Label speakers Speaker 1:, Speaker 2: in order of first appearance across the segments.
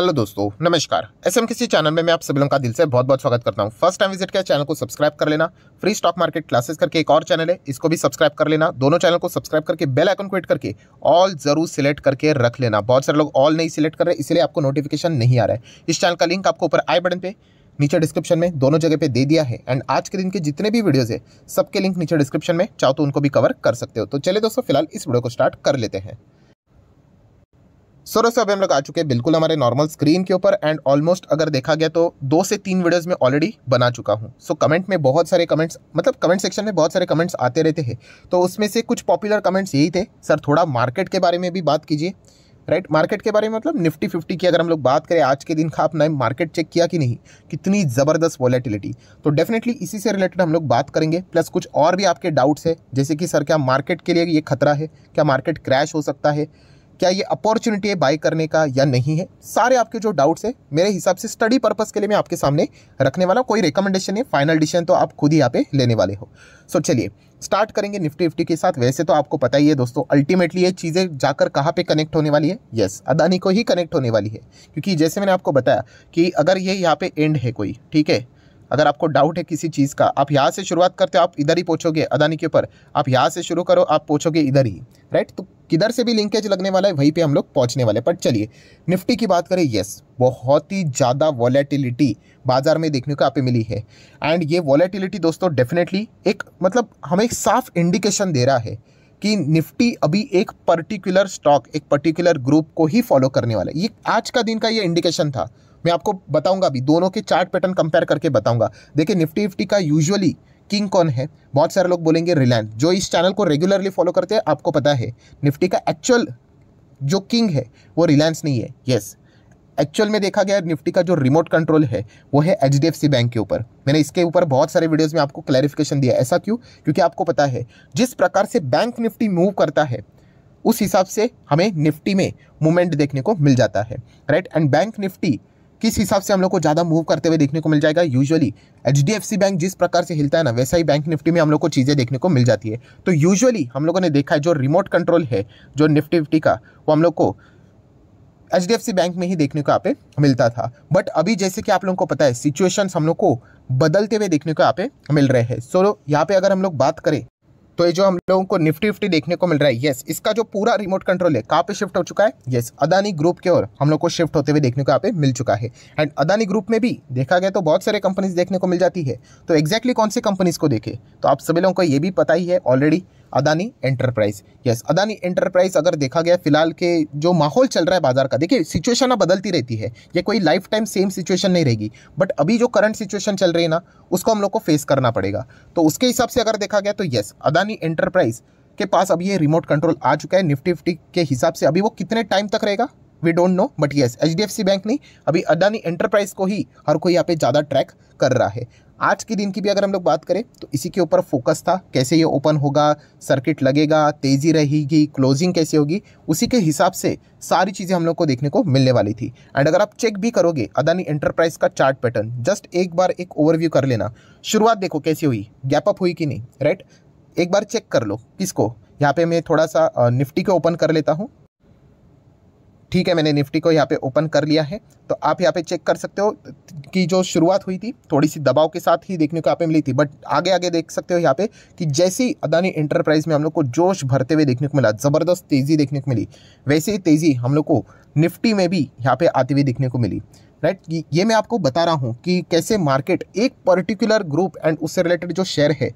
Speaker 1: Hello दोस्तों नमस्कार S M किसी चैनल में मैं आप सभी लोगों का दिल से बहुत बहुत स्वागत करता हूँ फर्स्ट टाइम विजिट किया चैनल को सब्सक्राइब कर लेना फ्री स्टॉक मार्केट क्लासेस करके एक और चैनल है इसको भी सब्सक्राइब कर लेना दोनों चैनल को सब्सक्राइब करके बेल आइकन क्विट करके ऑल जरूर सिलेक्ट करके रख लेना बहुत सारे लोग ऑल नहीं सिलेक्ट कर रहे इसलिए आपको नोटिफिकेशन नहीं आ रहा है इस चैनल का लिंक आपको ऊपर आई बटन पर नीचे डिस्क्रिप्शन में दोनों जगह पे दे दिया है एंड आज के दिन के जितने भी वीडियोस है सबके लिंक नीचे डिस्क्रिप्शन में चाहो तो उनको भी कवर कर सकते हो तो चलिए दोस्तों फिलहाल इस वीडियो को स्टार्ट कर लेते हैं सो दोस्तों अभी हम लोग आ चुके हैं बिल्कुल हमारे नॉर्मल स्क्रीन के ऊपर एंड ऑलमोस्ट अगर देखा गया तो दो से तीन वीडियोस में ऑलरेडी बना चुका हूँ सो so, कमेंट में बहुत सारे कमेंट्स मतलब कमेंट सेक्शन में बहुत सारे कमेंट्स आते रहते हैं तो उसमें से कुछ पॉपुलर कमेंट्स यही थे सर थोड़ा मार्केट के बारे में भी बात कीजिए राइट right? मार्केट के बारे में मतलब निफ्टी फिफ्टी की अगर हम लोग बात करें आज के दिन का आपने मार्केट चेक किया कि नहीं कितनी ज़बरदस्त वॉलेटिलिटी तो डेफिनेटली इसी से रिलेटेड हम लोग बात करेंगे प्लस कुछ और भी आपके डाउट्स है जैसे कि सर क्या मार्केट के लिए ये खतरा है क्या मार्केट क्रैश हो सकता है क्या ये अपॉर्चुनिटी है बाय करने का या नहीं है सारे आपके जो डाउट्स है मेरे हिसाब से स्टडी पर्पज़ के लिए मैं आपके सामने रखने वाला हूँ कोई रिकमेंडेशन नहीं फाइनल डिसीजन तो आप खुद ही यहाँ पे लेने वाले हो सो चलिए स्टार्ट करेंगे निफ्टी निफ्टी के साथ वैसे तो आपको पता ही है दोस्तों अल्टीमेटली ये चीज़ें जाकर कहाँ पे कनेक्ट होने वाली है यस yes, अदानी को ही कनेक्ट होने वाली है क्योंकि जैसे मैंने आपको बताया कि अगर ये यहाँ पे एंड है कोई ठीक है अगर आपको डाउट है किसी चीज़ का आप यहाँ से शुरुआत करते हो आप इधर ही पहुँचोगे अदानी के ऊपर आप यहाँ से शुरू करो आप पहुँचोगे इधर ही राइट तो किधर से भी लिंकेज लगने वाला है वहीं पे हम लोग पहुँचने वाले पर चलिए निफ्टी की बात करें येस बहुत ही ज़्यादा वॉलेटिलिटी बाजार में देखने को आप मिली है एंड ये वॉलेटिलिटी दोस्तों डेफिनेटली एक मतलब हमें एक साफ इंडिकेशन दे रहा है कि निफ्टी अभी एक पर्टिकुलर स्टॉक एक पर्टिकुलर ग्रुप को ही फॉलो करने वाला है ये आज का दिन का ये इंडिकेशन था मैं आपको बताऊंगा अभी दोनों के चार्ट पैटर्न कंपेयर करके बताऊंगा देखिए निफ्टी निफ्टी का यूजुअली किंग कौन है बहुत सारे लोग बोलेंगे रिलायंस जो इस चैनल को रेगुलरली फॉलो करते हैं आपको पता है निफ्टी का एक्चुअल जो किंग है वो रिलायंस नहीं है येस एक्चुअल में देखा गया निफ्टी का जो रिमोट कंट्रोल है वो है H D F C bank के ऊपर मैंने इसके ऊपर बहुत सारे वीडियोस में आपको क्लैरिफिकेशन दिया ऐसा क्यों क्योंकि आपको पता है जिस प्रकार से बैंक निफ्टी मूव करता है उस हिसाब से हमें निफ्टी में मूवमेंट देखने को मिल जाता है राइट एंड बैंक निफ्टी किस हिसाब से हम लोग को ज़्यादा मूव करते हुए देखने को मिल जाएगा यूजुअली एच बैंक जिस प्रकार से हिलता है ना वैसा ही बैंक निफ्टी में हम लोग को चीज़ें देखने को मिल जाती है तो यूजुअली हम लोगों ने देखा है जो रिमोट कंट्रोल है जो निफ्टी निफ्टी का वो हम लोग को एच बैंक में ही देखने को यहाँ पे मिलता था बट अभी जैसे कि आप लोगों को पता है सिचुएशंस हम लोग को बदलते हुए देखने को यहाँ पे मिल रहे हैं सो यहाँ पे अगर हम लोग बात करें तो ये जो हम लोगों को निफ्टी फिफ्टी देखने को मिल रहा है यस इसका जो पूरा रिमोट कंट्रोल है कहाँ पे शिफ्ट हो चुका है यस अदानी ग्रुप की ओर हम लोग को शिफ्ट होते हुए देखने को यहाँ पे मिल चुका है एंड अदानी ग्रुप में भी देखा गया तो बहुत सारे कंपनीज देखने को मिल जाती है तो एक्जैक्टली कौन सी कंपनीज को देखे तो आप सभी लोगों को ये भी पता ही है already Adani enterprise yes Adani enterprise अगर देखा गया फिलहाल के जो माहौल चल रहा है बाजार का देखिए सिचुएशन ना बदलती रहती है ये कोई लाइफ टाइम सेम सिचुएशन नहीं रहेगी बट अभी जो करंट सिचुएशन चल रही है ना उसको हम लोग को फेस करना पड़ेगा तो उसके हिसाब से अगर देखा गया तो येस अदानी एंटरप्राइज के पास अब ये रिमोट कंट्रोल आ चुका है निफ्टी फिफ्टी के हिसाब से अभी वो कितने टाइम तक रहेगा we don't know but yes H bank नहीं अभी अडानी एंटरप्राइज को ही हर कोई यहाँ पे ज़्यादा ट्रैक कर रहा है आज के दिन की भी अगर हम लोग बात करें तो इसी के ऊपर फोकस था कैसे ये ओपन होगा सर्किट लगेगा तेज़ी रहेगी क्लोजिंग कैसे होगी उसी के हिसाब से सारी चीज़ें हम लोग को देखने को मिलने वाली थी एंड अगर आप चेक भी करोगे अदानी एंटरप्राइज का चार्ट पैटर्न जस्ट एक बार एक ओवरव्यू कर लेना शुरुआत देखो कैसी हुई गैप अप हुई कि नहीं राइट एक बार चेक कर लो किसको यहाँ पे मैं थोड़ा सा निफ्टी को ओपन कर लेता हूँ ठीक है मैंने निफ्टी को यहाँ पे ओपन कर लिया है तो आप यहाँ पे चेक कर सकते हो कि जो शुरुआत हुई थी थोड़ी सी दबाव के साथ ही देखने को यहाँ पे मिली थी बट आगे आगे देख सकते हो यहाँ पे कि जैसी अदानी इंटरप्राइज में हम लोग को जोश भरते हुए देखने को मिला ज़बरदस्त तेज़ी देखने को मिली वैसे ही तेज़ी हम लोग को निफ्टी में भी यहाँ पे आती हुई देखने को मिली राइट right? ये मैं आपको बता रहा हूँ कि कैसे मार्केट एक पर्टिकुलर ग्रुप एंड उससे रिलेटेड जो शेयर है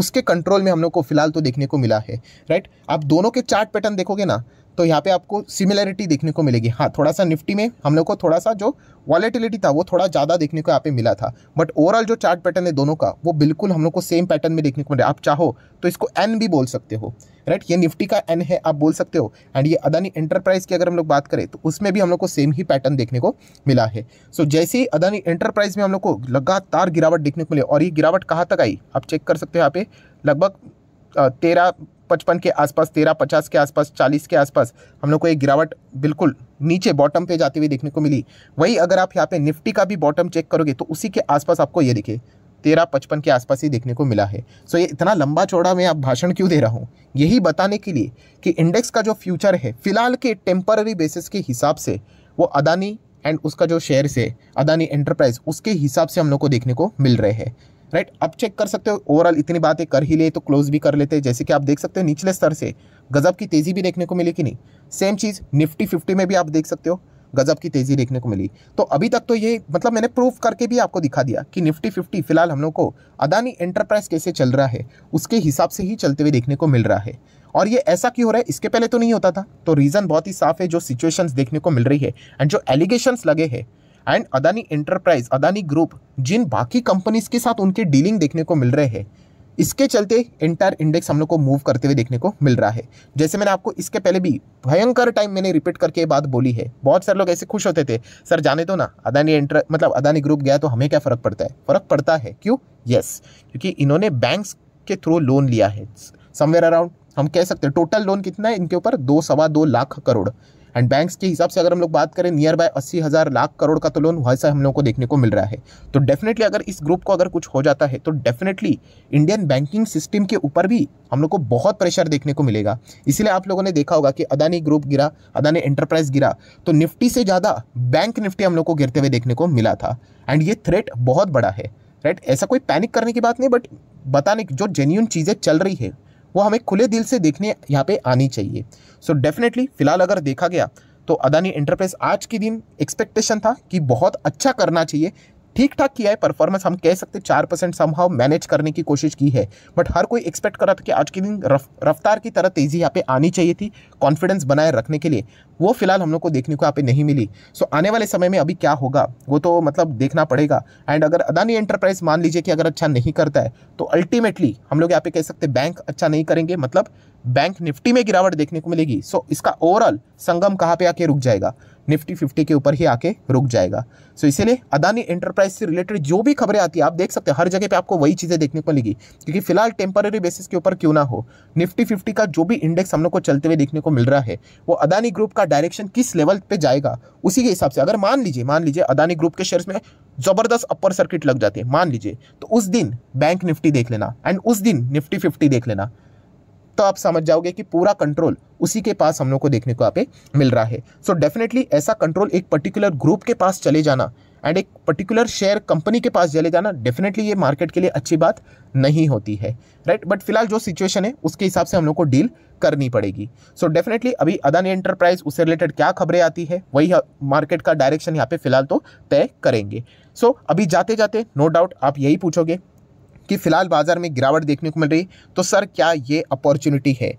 Speaker 1: उसके कंट्रोल में हम लोग को फिलहाल तो देखने को मिला है राइट right? आप दोनों के चार्ट पैटर्न देखोगे ना तो यहाँ पे आपको सिमिलरिटी देखने को मिलेगी हाँ थोड़ा सा निफ्टी में हम लोग को थोड़ा सा जो वॉलेटिलिटी था वो थोड़ा ज़्यादा देखने को यहाँ पे मिला था बट ओवरऑल जो चार्ट पैटर्न है दोनों का वो बिल्कुल हम लोग को सेम पैटर्न में देखने को मिल रहा है आप चाहो तो इसको एन भी बोल सकते हो राइट ये निफ्टी का एन है आप बोल सकते हो एंड ये अदानी एंटरप्राइज की अगर हम लोग बात करें तो उसमें भी हम लोग को सेम ही पैटर्न देखने को मिला है सो so, जैसे ही अदानी एंटरप्राइज में हम लोग को लगातार गिरावट देखने को मिली और ये गिरावट कहाँ तक आई आप चेक कर सकते हो यहाँ पे लगभग तेरह पचपन के आसपास तेरह पचास के आसपास चालीस के आसपास हम लोग को एक गिरावट बिल्कुल नीचे बॉटम पे जाते हुए देखने को मिली वही अगर आप यहाँ पे निफ्टी का भी बॉटम चेक करोगे तो उसी के आसपास आपको ये दिखे तेरह पचपन के आसपास ही देखने को मिला है सो ये इतना लंबा चौड़ा मैं आप भाषण क्यों दे रहा हूँ यही बताने के लिए कि इंडेक्स का जो फ्यूचर है फिलहाल के टेम्पररी बेसिस के हिसाब से वो अदानी एंड उसका जो शेयर से अदानी एंटरप्राइज उसके हिसाब से हम लोग को देखने को मिल रहे हैं राइट आप चेक कर सकते हो ओवरऑल इतनी बातें कर ही ले तो क्लोज भी कर लेते हैं जैसे कि आप देख सकते हो निचले स्तर से गजब की तेज़ी भी देखने को मिली कि नहीं सेम चीज़ निफ्टी फिफ्टी में भी आप देख सकते हो गजब की तेज़ी देखने को मिली तो अभी तक तो ये मतलब मैंने प्रूफ करके भी आपको दिखा दिया कि निफ्टी फिफ्टी फिलहाल हम लोग को अदानी एंटरप्राइज कैसे चल रहा है उसके हिसाब से ही चलते हुए देखने को मिल रहा है और ये ऐसा क्यों हो रहा है इसके पहले तो नहीं होता था तो रीज़न बहुत ही साफ है जो सिचुएशंस देखने को मिल रही है एंड जो एलिगेशंस लगे हैं and Adani enterprise Adani group जिन बाकी कंपनीज के साथ उनके डीलिंग देखने को मिल रहे हैं इसके चलते एंटायर इंडेक्स हम लोग को मूव करते हुए देखने को मिल रहा है जैसे मैंने आपको इसके पहले भी भयंकर टाइम मैंने रिपीट करके ये बात बोली है बहुत सारे लोग ऐसे खुश होते थे सर जाने दो ना अदानी इंटर मतलब अदानी ग्रुप गया तो हमें क्या फ़र्क पड़ता है फ़र्क पड़ता है क्यों यस क्योंकि इन्होंने बैंक्स के थ्रू लोन लिया है समवेयर अराउंड हम कह सकते हैं टोटल लोन कितना है इनके ऊपर दो सवा दो लाख करोड़ एंड बैंक्स के हिसाब से अगर हम लोग बात करें नियर बाय अस्सी हज़ार लाख करोड़ का तो लोन वैसा हम लोग को देखने को मिल रहा है तो डेफिनेटली अगर इस ग्रुप को अगर कुछ हो जाता है तो डेफिनेटली इंडियन बैंकिंग सिस्टम के ऊपर भी हम लोग को बहुत प्रेशर देखने को मिलेगा इसीलिए आप लोगों ने देखा होगा कि अदानी ग्रुप गिरा अदानी एंटरप्राइज गिरा तो निफ्टी से ज़्यादा बैंक निफ्टी हम लोग को गिरते हुए देखने को मिला था एंड ये थ्रेट बहुत बड़ा है राइट ऐसा कोई पैनिक करने की बात नहीं बट बताने की जो जेन्यून चीज़ें चल रही है वो हमें खुले दिल से देखने यहाँ पे आनी चाहिए सो so डेफिनेटली फिलहाल अगर देखा गया तो अदानी इंटरप्राइज आज के दिन एक्सपेक्टेशन था कि बहुत अच्छा करना चाहिए ठीक ठाक किया है परफॉर्मेंस हम कह सकते चार परसेंट समहाव मैनेज करने की कोशिश की है बट हर कोई एक्सपेक्ट कर रहा था कि आज के दिन रफ, रफ्तार की तरह तेज़ी यहाँ पे आनी चाहिए थी कॉन्फिडेंस बनाए रखने के लिए वो फिलहाल हम लोग को देखने को यहाँ पे नहीं मिली सो आने वाले समय में अभी क्या होगा वो तो मतलब देखना पड़ेगा एंड अगर अदानी एंटरप्राइज मान लीजिए कि अगर अच्छा नहीं करता है तो अल्टीमेटली हम लोग यहाँ पे कह सकते बैंक अच्छा नहीं करेंगे मतलब बैंक निफ्टी में गिरावट देखने को मिलेगी सो इसका ओवरऑल संगम कहाँ पे आके रुक जाएगा निफ्टी फिफ्टी के ऊपर ही आके रुक जाएगा सो इसीलिए अदानी एंटरप्राइज से रिलेटेड जो भी खबरें आती है आप देख सकते हैं हर जगह पे आपको वही चीज़ें देखने को मिलेगी क्योंकि फिलहाल टेम्पररी बेसिस के ऊपर क्यों ना हो निफ्टी फिफ्टी का जो भी इंडेक्स हम लोग को चलते हुए देखने को मिल रहा है वो अदानी ग्रुप का डायरेक्शन किस लेवल पर जाएगा उसी के हिसाब से अगर मान लीजिए मान लीजिए अदानी ग्रुप के शेयर्स में जबरदस्त अपर सर्किट लग जाते हैं मान लीजिए तो उस दिन बैंक निफ्टी देख लेना एंड उस दिन निफ्टी फिफ्टी देख लेना तो आप समझ जाओगे कि पूरा कंट्रोल उसी के पास हम लोग को देखने को यहाँ पे मिल रहा है सो so डेफिनेटली ऐसा कंट्रोल एक पर्टिकुलर ग्रुप के पास चले जाना एंड एक पर्टिकुलर शेयर कंपनी के पास चले जाना डेफिनेटली ये मार्केट के लिए अच्छी बात नहीं होती है राइट बट फिलहाल जो सिचुएशन है उसके हिसाब से हम लोग को डील करनी पड़ेगी सो so डेफिनेटली अभी अदानी एंटरप्राइज उससे रिलेटेड क्या खबरें आती है वही मार्केट का डायरेक्शन यहाँ पे फिलहाल तो तय करेंगे सो so, अभी जाते जाते नो no डाउट आप यही पूछोगे कि फ़िलहाल बाज़ार में गिरावट देखने को मिल रही तो सर क्या ये अपॉर्चुनिटी है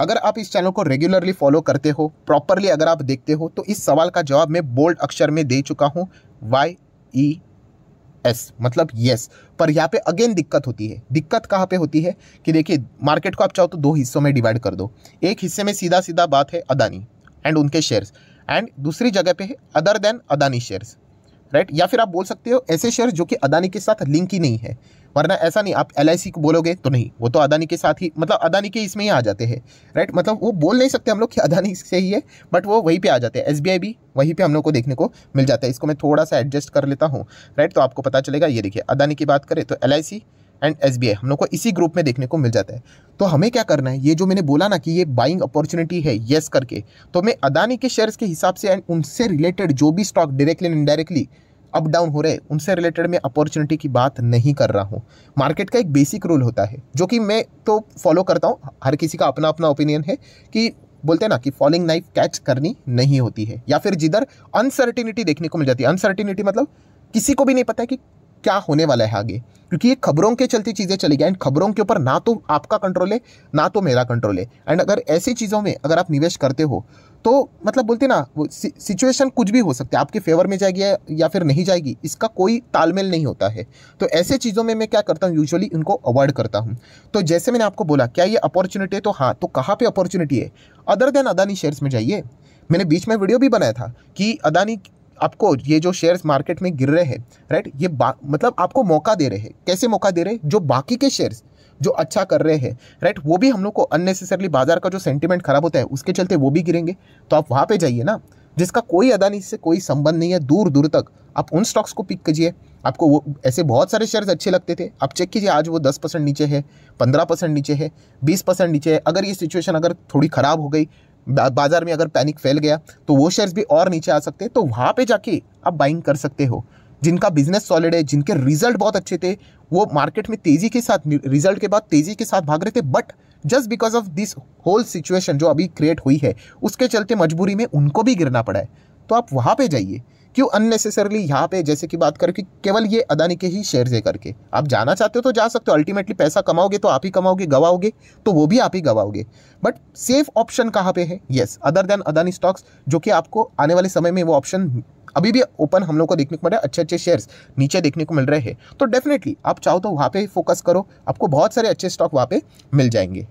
Speaker 1: अगर आप इस चैनल को रेगुलरली फॉलो करते हो प्रॉपरली अगर आप देखते हो तो इस सवाल का जवाब मैं बोल्ड अक्षर में दे चुका हूँ वाई ई एस मतलब येस पर यहाँ पे अगेन दिक्कत होती है दिक्कत कहाँ पे होती है कि देखिए मार्केट को आप चाहो तो दो हिस्सों में डिवाइड कर दो एक हिस्से में सीधा सीधा बात है अदानी एंड उनके शेयर्स एंड दूसरी जगह पे है other than Adani shares right या फिर आप बोल सकते हो ऐसे शेयर जो कि अदानी के साथ लिंक ही नहीं है वरना ऐसा नहीं आप एल को बोलोगे तो नहीं वो तो अदानी के साथ ही मतलब अदानी के इसमें ही आ जाते हैं राइट मतलब वो बोल नहीं सकते हम लोग कि अदानी से ही है बट वो वहीं पर आ जाते हैं एस भी वहीं पर हम लोग को देखने को मिल जाता है इसको मैं थोड़ा सा एडजस्ट कर लेता हूँ राइट तो आपको पता चलेगा ये देखिए अदानी की बात करें तो एल एंड एस हम लोग को इसी ग्रुप में देखने को मिल जाता है तो हमें क्या करना है ये जो मैंने बोला ना कि ये बाइंग अपॉर्चुनिटी है येस करके तो मैं अदानी के शेयर्स के हिसाब से एंड उनसे रिलेटेड जो भी stock directly and indirectly up down हो रहे उनसे रिलेटेड मैं अपॉर्चुनिटी की बात नहीं कर रहा हूँ मार्केट का एक बेसिक रूल होता है जो कि मैं तो फॉलो करता हूँ हर किसी का अपना अपना ओपिनियन है कि बोलते हैं ना कि फॉलिंग नाइफ कैच करनी नहीं होती है या फिर जिधर अनसर्टिनिटी देखने को मिल जाती है अनसर्टिनिटी मतलब किसी को भी नहीं पता है कि क्या होने वाला है आगे क्योंकि ये खबरों के चलती चीज़ें चली गई एंड खबरों के ऊपर ना तो आपका कंट्रोल है ना तो मेरा कंट्रोल है एंड अगर ऐसी चीज़ों में अगर आप निवेश करते हो तो मतलब बोलते ना वो सिचुएशन कुछ भी हो सकती है आपके फेवर में जाएगी या फिर नहीं जाएगी इसका कोई तालमेल नहीं होता है तो ऐसे चीज़ों में मैं क्या करता हूँ यूजुअली इनको अवॉइड करता हूँ तो जैसे मैंने आपको बोला क्या ये अपॉर्चुनिटी है तो हाँ तो कहाँ पर अपॉर्चुनिटी है अदर देन अदानी शेयर्स में जाइए मैंने बीच में वीडियो भी बनाया था कि अदानी आपको ये जो शेयर्स मार्केट में गिर रहे हैं राइट ये मतलब आपको मौका दे रहे हैं कैसे मौका दे रहे हैं जो बाकी के शेयर्स जो अच्छा कर रहे हैं राइट वो भी हम लोग को अननेसेसरली बाजार का जो सेंटिमेंट खराब होता है उसके चलते वो भी गिरेंगे तो आप वहाँ पर जाइए ना जिसका कोई अदानी से कोई संबंध नहीं है दूर दूर तक आप उन स्टॉक्स को पिक कीजिए आपको वो ऐसे बहुत सारे शेयर्स अच्छे लगते थे आप चेक कीजिए आज वो दस परसेंट नीचे है पंद्रह परसेंट नीचे है बीस परसेंट नीचे है अगर ये सिचुएशन अगर थोड़ी ख़राब हो गई बाज़ार में अगर पैनिक फैल गया तो वो शेयर्स भी और नीचे आ सकते हैं तो वहाँ पे जाके आप बाइंग कर सकते हो जिनका बिजनेस सॉलिड है जिनके रिजल्ट बहुत अच्छे थे वो मार्केट में तेज़ी के साथ रिजल्ट के बाद तेज़ी के साथ भाग रहे थे but just because of this whole situation जो अभी क्रिएट हुई है उसके चलते मजबूरी में उनको भी गिरना पड़ा है तो आप वहाँ पे जाइए क्यों अननेसेसरली यहाँ पे जैसे कि बात करें कि केवल ये अदानी के ही शेयर से करके आप जाना चाहते हो तो जा सकते हो अल्टीमेटली पैसा कमाओगे तो आप ही कमाओगे गवाओगे तो वो भी आप ही गवाओगे बट सेफ ऑप्शन कहाँ पे है yes other than Adani stocks जो कि आपको आने वाले समय में वो ऑप्शन अभी भी ओपन हम लोग को देखने को मिल रहा है अच्छे अच्छे शेयर्स नीचे देखने को मिल रहे हैं तो डेफिनेटली आप चाहो तो वहाँ पे फोकस करो आपको बहुत सारे अच्छे स्टॉक वहाँ पे मिल जाएंगे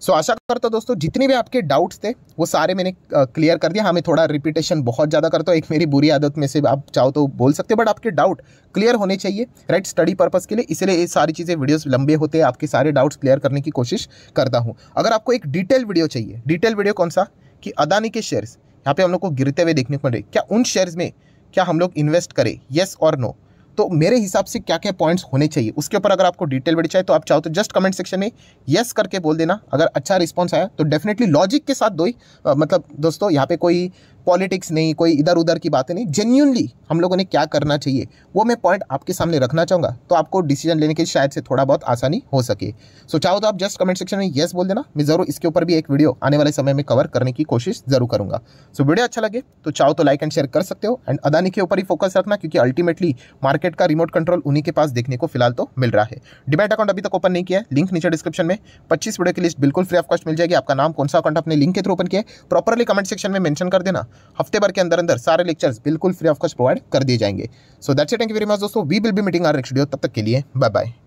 Speaker 1: सो so, आशा करता दोस्तों जितने भी आपके डाउट्स थे वो सारे मैंने क्लियर कर दिया हमें हाँ, थोड़ा रिपीटेशन बहुत ज़्यादा करता हूँ एक मेरी बुरी आदत में से आप चाहो तो बोल सकते हो बट आपके डाउट क्लियर होने चाहिए राइट स्टडी पर्पज़ के लिए इसलिए ये सारी चीज़ें वीडियोस लंबे होते हैं आपके सारे डाउट्स क्लियर करने की कोशिश करता हूँ अगर आपको एक डिटेल वीडियो चाहिए डिटेल वीडियो कौन सा कि अदानी के शेयर्स यहाँ पे हम लोग को गिरते हुए देखने को मिल रहे क्या उन शेयर्स में क्या हम लोग इन्वेस्ट करें येस और नो तो मेरे हिसाब से क्या क्या पॉइंट्स होने चाहिए उसके ऊपर अगर आपको डिटेल बढ़ी चाहिए तो आप चाहो तो जस्ट कमेंट सेक्शन में येस करके बोल देना अगर अच्छा रिस्पॉन्स आया तो डेफिनेटली लॉजिक के साथ दो ही मतलब दोस्तों यहाँ पे कोई पॉलिटिक्स नहीं कोई इधर उधर की बातें नहीं जेन्यूनली हम लोगों ने क्या करना चाहिए वो मैं पॉइंट आपके सामने रखना चाहूँगा तो आपको डिसीजन लेने के शायद से थोड़ा बहुत आसानी हो सके सो चाहो तो आप जस्ट कमेंट सेक्शन में येस बोल देना मैं ज़रूर इसके ऊपर भी एक वीडियो आने वाले समय में कवर करने की कोशिश जरूर करूँगा सो वीडियो अच्छा लगे तो चाहो तो लाइक एंड शेयर कर सकते हो एंड अदानी के ऊपर ही फोकस रखना क्योंकि अल्टीमेटली मार्केट मार्केट का रिमोट कंट्रोल उन्हीं के पास देखने को फिलहाल तो मिल रहा है डिमेट अकाउंट अभी तक ओपन नहीं किया है लिंक नीचे डिस्क्रिप्शन में पच्चीस वीडियो की लिस्ट बिल्कुल फ्री ऑफ कॉस्ट मिल जाएगी आपका नाम कौन सा अकाउंट अपने लिंक के थ्रू ओपन किया प्रॉपरली कमेंट सेक्शन में मैंशन कर देना हफ्ते भर के अंदर अंदर सारे लेक्चर्स बिल्कुल फ्री ऑफ कॉस्ट प्रोवाइड कर दिए जाएंगे so that's it thank you very much दोस्तों we will be meeting our next video तब तक के लिए बाय बाय